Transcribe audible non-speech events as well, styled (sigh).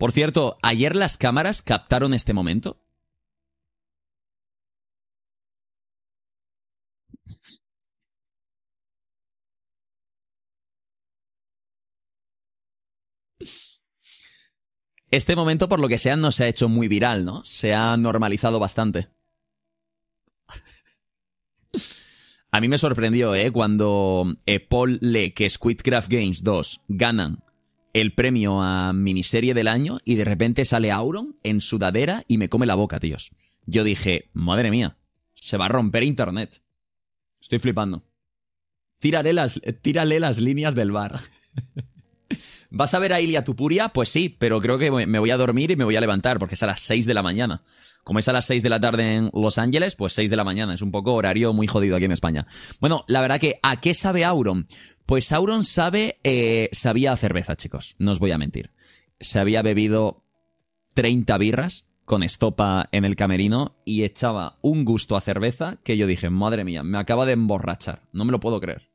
Por cierto, ¿ayer las cámaras captaron este momento? Este momento, por lo que sea, no se ha hecho muy viral, ¿no? Se ha normalizado bastante. A mí me sorprendió, ¿eh? Cuando eh, Paul lee que Squidcraft Games 2 ganan el premio a miniserie del año y de repente sale Auron en sudadera y me come la boca, tíos. Yo dije, madre mía, se va a romper internet. Estoy flipando. Tírale las, tírale las líneas del bar. (laughs) ¿Vas a ver a Ilia Tupuria? Pues sí, pero creo que me voy a dormir y me voy a levantar porque es a las 6 de la mañana. Como es a las 6 de la tarde en Los Ángeles, pues 6 de la mañana. Es un poco horario muy jodido aquí en España. Bueno, la verdad que ¿a qué sabe Auron? Pues Auron sabe, eh, sabía cerveza, chicos. No os voy a mentir. Se había bebido 30 birras con estopa en el camerino y echaba un gusto a cerveza que yo dije, madre mía, me acaba de emborrachar. No me lo puedo creer.